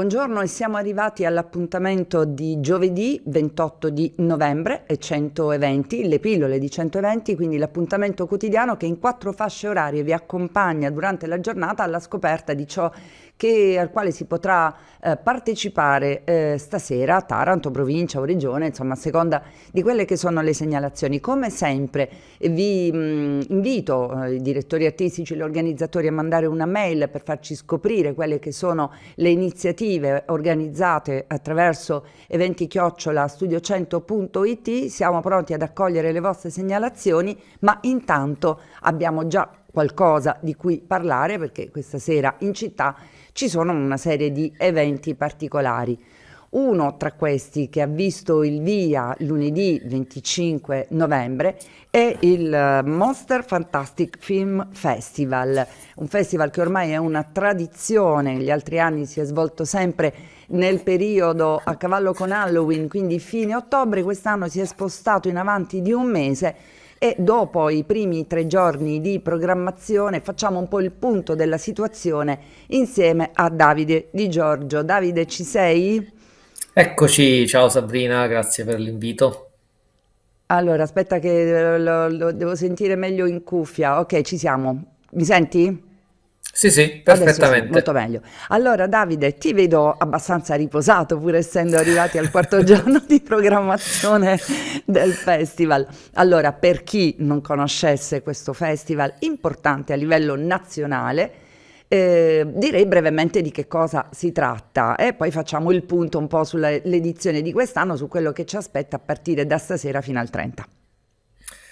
Buongiorno e siamo arrivati all'appuntamento di giovedì 28 di novembre e 120, le pillole di 120, quindi l'appuntamento quotidiano che in quattro fasce orarie vi accompagna durante la giornata alla scoperta di ciò che, al quale si potrà eh, partecipare eh, stasera a Taranto, provincia o regione, insomma a seconda di quelle che sono le segnalazioni. Come sempre vi mh, mm, invito eh, i direttori artistici, gli organizzatori a mandare una mail per farci scoprire quelle che sono le iniziative iniziative organizzate attraverso eventi chiocciola studio100.it, siamo pronti ad accogliere le vostre segnalazioni, ma intanto abbiamo già qualcosa di cui parlare perché questa sera in città ci sono una serie di eventi particolari. Uno tra questi che ha visto il via lunedì 25 novembre è il eh, Monster Fantastic Film Festival, un festival che ormai è una tradizione, gli altri anni si è svolto sempre nel periodo a cavallo con Halloween, quindi fine ottobre, quest'anno si è spostato in avanti di un mese e dopo i primi tre giorni di programmazione facciamo un po' il punto della situazione insieme a Davide Di Giorgio. Davide, ci sei? Eccoci, ciao Sabrina, grazie per l'invito. Allora, aspetta che lo, lo devo sentire meglio in cuffia. Ok, ci siamo. Mi senti? Sì, sì, Adesso sì, molto perfettamente. meglio. Allora, Davide, ti vedo abbastanza riposato, pur essendo arrivati al quarto giorno di programmazione del festival. Allora, per chi non conoscesse questo festival importante a livello nazionale, eh, direi brevemente di che cosa si tratta e poi facciamo il punto un po' sull'edizione di quest'anno, su quello che ci aspetta a partire da stasera fino al 30.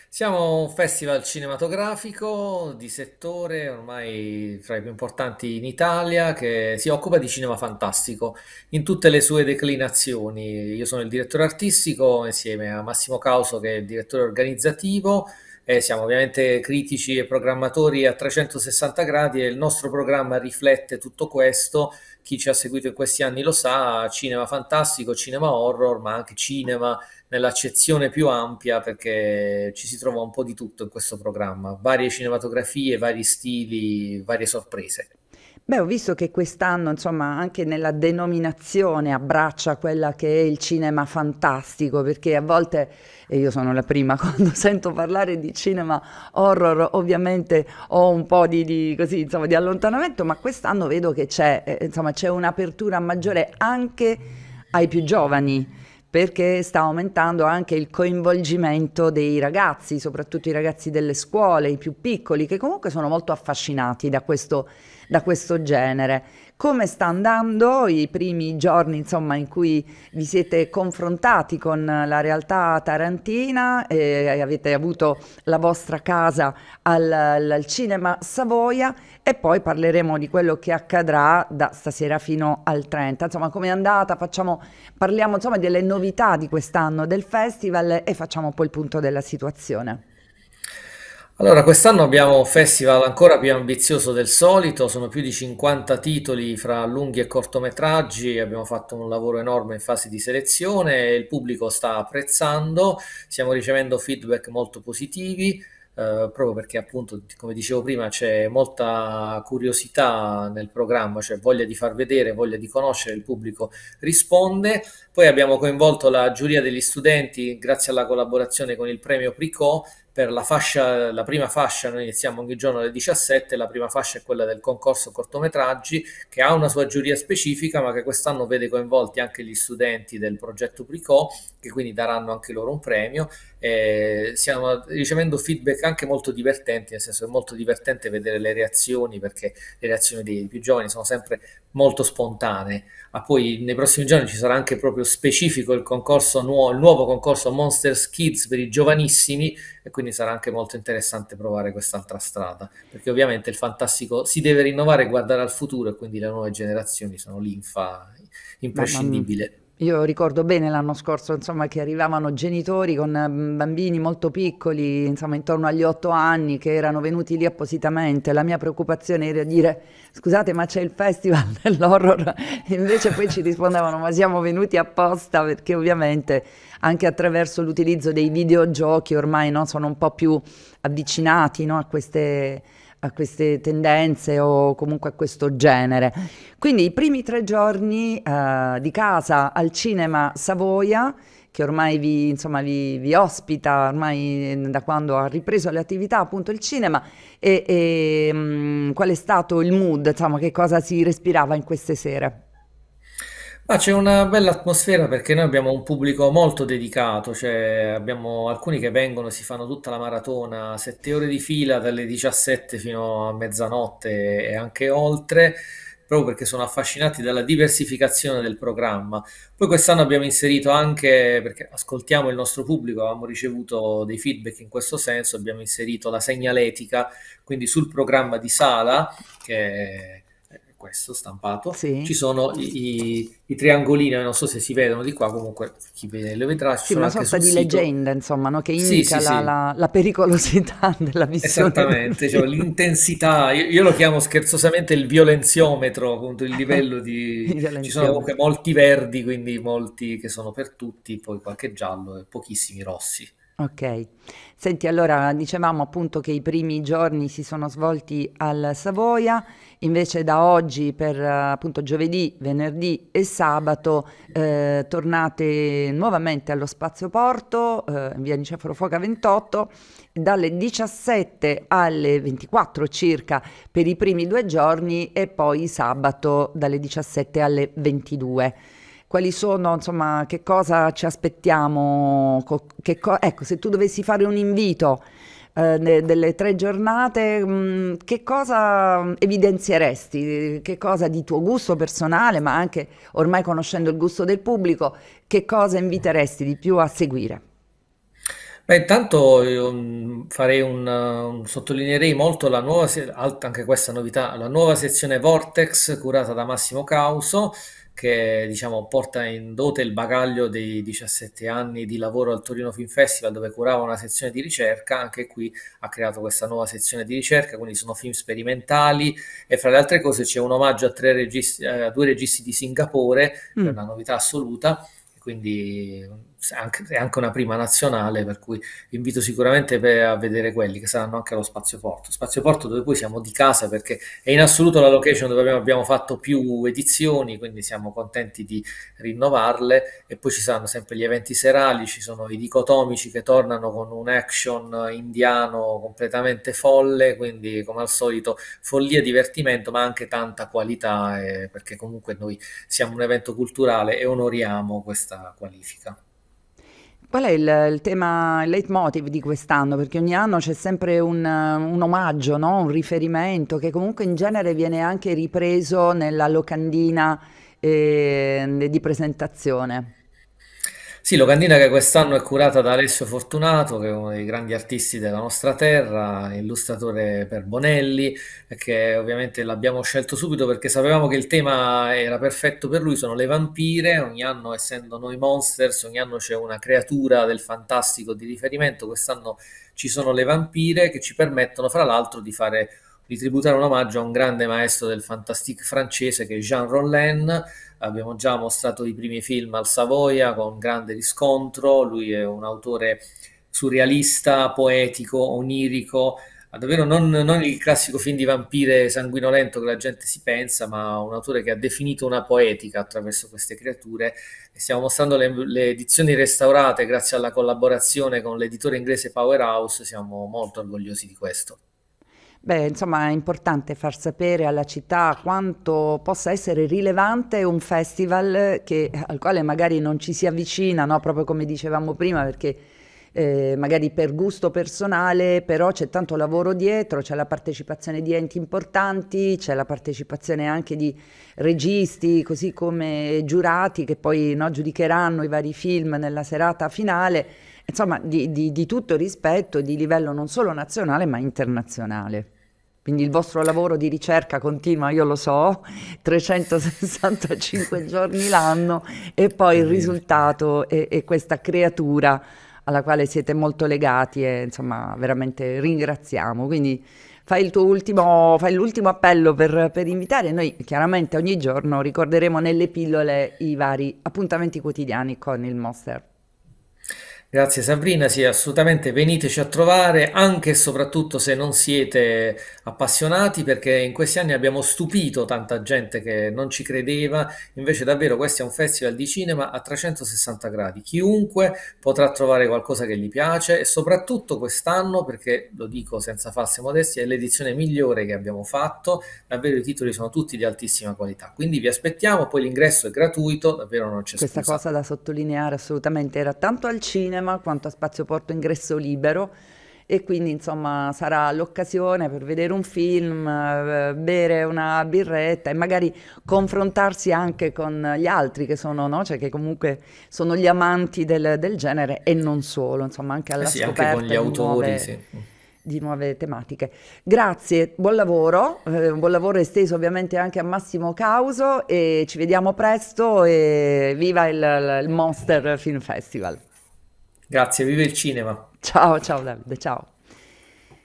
Siamo un festival cinematografico di settore ormai tra i più importanti in Italia che si occupa di cinema fantastico in tutte le sue declinazioni. Io sono il direttore artistico insieme a Massimo Causo che è il direttore organizzativo eh, siamo ovviamente critici e programmatori a 360 gradi e il nostro programma riflette tutto questo. Chi ci ha seguito in questi anni lo sa, cinema fantastico, cinema horror, ma anche cinema nell'accezione più ampia perché ci si trova un po' di tutto in questo programma, varie cinematografie, vari stili, varie sorprese. Beh, ho visto che quest'anno, insomma, anche nella denominazione abbraccia quella che è il cinema fantastico, perché a volte, e io sono la prima, quando sento parlare di cinema horror, ovviamente ho un po' di, di, così, insomma, di allontanamento, ma quest'anno vedo che c'è, eh, insomma, c'è un'apertura maggiore anche ai più giovani perché sta aumentando anche il coinvolgimento dei ragazzi, soprattutto i ragazzi delle scuole, i più piccoli, che comunque sono molto affascinati da questo da questo genere. Come sta andando i primi giorni insomma, in cui vi siete confrontati con la realtà tarantina e avete avuto la vostra casa al, al cinema Savoia e poi parleremo di quello che accadrà da stasera fino al 30. Insomma, com'è andata? Facciamo, parliamo insomma, delle novità di quest'anno del festival e facciamo poi il punto della situazione. Allora, quest'anno abbiamo un festival ancora più ambizioso del solito, sono più di 50 titoli fra lunghi e cortometraggi, abbiamo fatto un lavoro enorme in fase di selezione, il pubblico sta apprezzando, stiamo ricevendo feedback molto positivi, eh, proprio perché appunto, come dicevo prima, c'è molta curiosità nel programma, cioè voglia di far vedere, voglia di conoscere, il pubblico risponde. Poi abbiamo coinvolto la giuria degli studenti grazie alla collaborazione con il premio Pricot per la, fascia, la prima fascia noi iniziamo ogni giorno alle 17, la prima fascia è quella del concorso cortometraggi che ha una sua giuria specifica ma che quest'anno vede coinvolti anche gli studenti del progetto Pricò che quindi daranno anche loro un premio. Eh, stiamo ricevendo feedback anche molto divertenti, nel senso che è molto divertente vedere le reazioni perché le reazioni dei più giovani sono sempre molto spontanee. Ma poi nei prossimi giorni ci sarà anche proprio specifico il, concorso nuovo, il nuovo concorso Monsters Kids per i giovanissimi e quindi sarà anche molto interessante provare quest'altra strada, perché ovviamente il fantastico si deve rinnovare e guardare al futuro e quindi le nuove generazioni sono l'infa imprescindibile. Ma, ma io ricordo bene l'anno scorso insomma, che arrivavano genitori con mm, bambini molto piccoli, insomma, intorno agli otto anni, che erano venuti lì appositamente. La mia preoccupazione era dire scusate ma c'è il festival dell'horror, invece poi ci rispondevano ma siamo venuti apposta perché ovviamente anche attraverso l'utilizzo dei videogiochi ormai no, sono un po' più avvicinati no, a queste a queste tendenze o comunque a questo genere. Quindi i primi tre giorni eh, di casa al cinema Savoia, che ormai vi, insomma, vi, vi, ospita, ormai eh, da quando ha ripreso le attività appunto il cinema, e, e mh, mm, qual è stato il mood, insomma, che cosa si respirava in queste sere? Ah, c'è una bella atmosfera perché noi abbiamo un pubblico molto dedicato, cioè abbiamo alcuni che vengono, e si fanno tutta la maratona, sette ore di fila dalle 17 fino a mezzanotte e anche oltre, proprio perché sono affascinati dalla diversificazione del programma. Poi quest'anno abbiamo inserito anche, perché ascoltiamo il nostro pubblico, avevamo ricevuto dei feedback in questo senso, abbiamo inserito la segnaletica, quindi sul programma di sala che questo stampato, sì. ci sono i, i, i, triangolini, non so se si vedono di qua, comunque chi vede le vedrà. sì, una sorta di sito. leggenda, insomma, no? che indica sì, la, la, la, pericolosità della missione. Esattamente, cioè, l'intensità, io, io, lo chiamo scherzosamente il violenziometro, appunto il livello di... ci sono comunque molti verdi, quindi molti che sono per tutti, poi qualche giallo e pochissimi rossi. Ok, senti allora dicevamo appunto che i primi giorni si sono svolti al Savoia, invece da oggi per appunto giovedì, venerdì e sabato eh, tornate nuovamente allo Spazio Porto, eh, via Niceforo Foca 28, dalle 17 alle 24 circa per i primi due giorni e poi sabato dalle 17 alle 22 quali sono, insomma, che cosa ci aspettiamo, co- ecco, se tu dovessi fare un invito eh, delle tre giornate, mh, mm, che cosa evidenzieresti, che cosa di tuo gusto personale, ma anche ormai conoscendo il gusto del pubblico, che cosa inviteresti di più a seguire? Beh, intanto io mm, farei un, un, sottolineerei molto la nuova, anche questa novità, la nuova sezione Vortex curata da Massimo Causo, che diciamo, porta in dote il bagaglio dei 17 anni di lavoro al Torino Film Festival dove curava una sezione di ricerca, anche qui ha creato questa nuova sezione di ricerca, quindi sono film sperimentali e fra le altre cose c'è un omaggio a, registi, a due registi di Singapore, mm. una novità assoluta, quindi è anche una prima nazionale, per cui invito sicuramente a vedere quelli che saranno anche allo Spazio Porto. Spazio Porto dove poi siamo di casa perché è in assoluto la location dove abbiamo, fatto più edizioni, quindi siamo contenti di rinnovarle e poi ci saranno sempre gli eventi serali, ci sono i dicotomici che tornano con un action indiano completamente folle, quindi come al solito follia, divertimento, ma anche tanta qualità eh, perché comunque noi siamo un evento culturale e onoriamo questa qualifica. Qual è il, il, tema, il leitmotiv di quest'anno? Perché ogni anno c'è sempre un, un omaggio, no? un riferimento che comunque in genere viene anche ripreso nella locandina eh, di presentazione. Sì, locandina che quest'anno è curata da Alessio Fortunato, che è uno dei grandi artisti della nostra terra, illustratore per Bonelli, che ovviamente l'abbiamo scelto subito perché sapevamo che il tema era perfetto per lui, sono le vampire, ogni anno essendo noi monsters, ogni anno c'è una creatura del fantastico di riferimento, quest'anno ci sono le vampire che ci permettono fra l'altro di fare di tributare un omaggio a un grande maestro del fantastique francese che è Jean Rollin. Abbiamo già mostrato i primi film al Savoia con grande riscontro. Lui è un autore surrealista, poetico, onirico. Davvero non, non il classico film di vampire sanguinolento che la gente si pensa, ma un autore che ha definito una poetica attraverso queste creature. stiamo mostrando le, le edizioni restaurate grazie alla collaborazione con l'editore inglese Powerhouse. Siamo molto orgogliosi di questo. Beh, insomma, è importante far sapere alla città quanto possa essere rilevante un festival eh, che, eh, al quale magari non ci si avvicina, no? proprio come dicevamo prima, perché eh, magari per gusto personale, però c'è tanto lavoro dietro, c'è la partecipazione di enti importanti, c'è la partecipazione anche di registi, così come giurati che poi no, giudicheranno i vari film nella serata finale insomma di, di, di tutto rispetto, di livello non solo nazionale ma internazionale. Quindi il vostro lavoro di ricerca continua, io lo so, 365 giorni l'anno e poi il risultato è, è, questa creatura alla quale siete molto legati e insomma veramente ringraziamo. Quindi fai, il tuo ultimo, fai l'ultimo appello per, per invitare. Noi chiaramente ogni giorno ricorderemo nelle pillole i vari appuntamenti quotidiani con il Monster Grazie Sabrina, sì, assolutamente veniteci a trovare anche e soprattutto se non siete appassionati perché in questi anni abbiamo stupito tanta gente che non ci credeva, invece davvero questo è un festival di cinema a 360 gradi, chiunque potrà trovare qualcosa che gli piace e soprattutto quest'anno, perché lo dico senza false modestie, è l'edizione migliore che abbiamo fatto, davvero i titoli sono tutti di altissima qualità, quindi vi aspettiamo, poi l'ingresso è gratuito, davvero non c'è Questa scusa. cosa da sottolineare assolutamente, era tanto al cinema cinema quanto a spazio porto ingresso libero e quindi insomma sarà l'occasione per vedere un film, eh, bere una birretta e magari confrontarsi anche con gli altri che sono, no? cioè che comunque sono gli amanti del, del genere e non solo, insomma anche alla eh sì, scoperta anche con gli autori, nuove... sì di nuove tematiche. Grazie, buon lavoro, eh, buon lavoro esteso ovviamente anche a Massimo Causo e ci vediamo presto e viva il, il Monster Film Festival. Grazie, vive il cinema. Ciao, ciao Davide, ciao.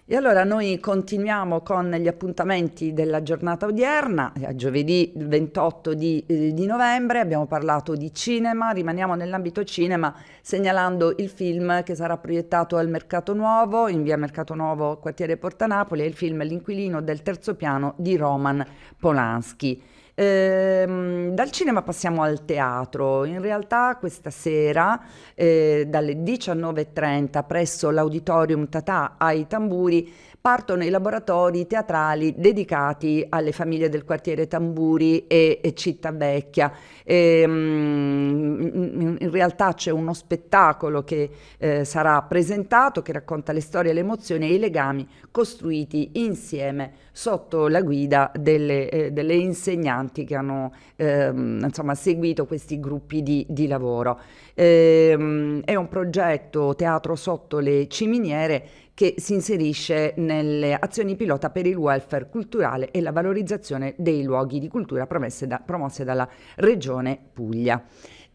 E allora noi continuiamo con gli appuntamenti della giornata odierna, a giovedì 28 di, eh, di, novembre, abbiamo parlato di cinema, rimaniamo nell'ambito cinema segnalando il film che sarà proiettato al Mercato Nuovo, in via Mercato Nuovo, quartiere Porta Napoli, è il film L'inquilino del terzo piano di Roman Polanski. Ehm, dal cinema passiamo al teatro. In realtà questa sera eh, dalle 19.30 presso l'auditorium Tatà ai Tamburi partono i laboratori teatrali dedicati alle famiglie del quartiere Tamburi e, e Città Vecchia. E, ehm, in realtà c'è uno spettacolo che eh, sarà presentato, che racconta le storie, le emozioni e i legami costruiti insieme sotto la guida delle, eh, delle insegnanti importanti che hanno ehm, insomma, seguito questi gruppi di, di lavoro. Ehm, è un progetto Teatro sotto le ciminiere che si inserisce nelle azioni pilota per il welfare culturale e la valorizzazione dei luoghi di cultura da, promosse dalla Regione Puglia.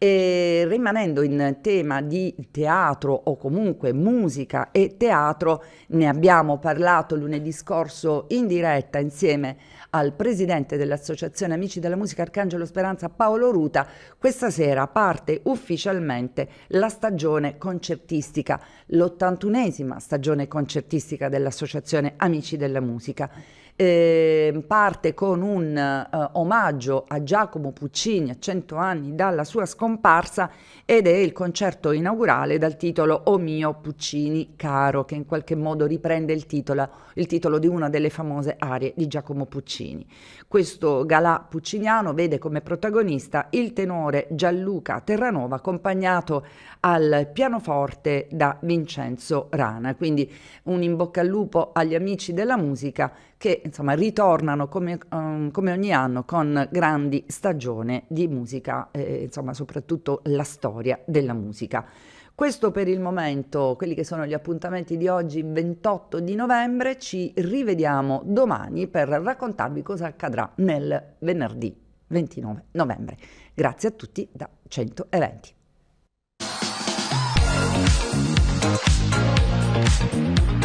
E ehm, rimanendo in tema di teatro o comunque musica e teatro, ne abbiamo parlato lunedì scorso in diretta insieme al presidente dell'Associazione Amici della Musica Arcangelo Speranza Paolo Ruta, questa sera parte ufficialmente la stagione concertistica, l'81esima stagione concertistica dell'Associazione Amici della Musica eh, parte con un eh, omaggio a Giacomo Puccini a 100 anni dalla sua scomparsa ed è il concerto inaugurale dal titolo O mio Puccini caro, che in qualche modo riprende il titolo, il titolo di una delle famose arie di Giacomo Puccini. Questo galà pucciniano vede come protagonista il tenore Gianluca Terranova accompagnato al pianoforte da Vincenzo Rana, quindi un in bocca al lupo agli amici della musica che insomma ritornano come, um, come ogni anno con grandi stagioni di musica, eh, insomma soprattutto la storia della musica. Questo per il momento, quelli che sono gli appuntamenti di oggi, 28 di novembre, ci rivediamo domani per raccontarvi cosa accadrà nel venerdì 29 novembre. Grazie a tutti da 120.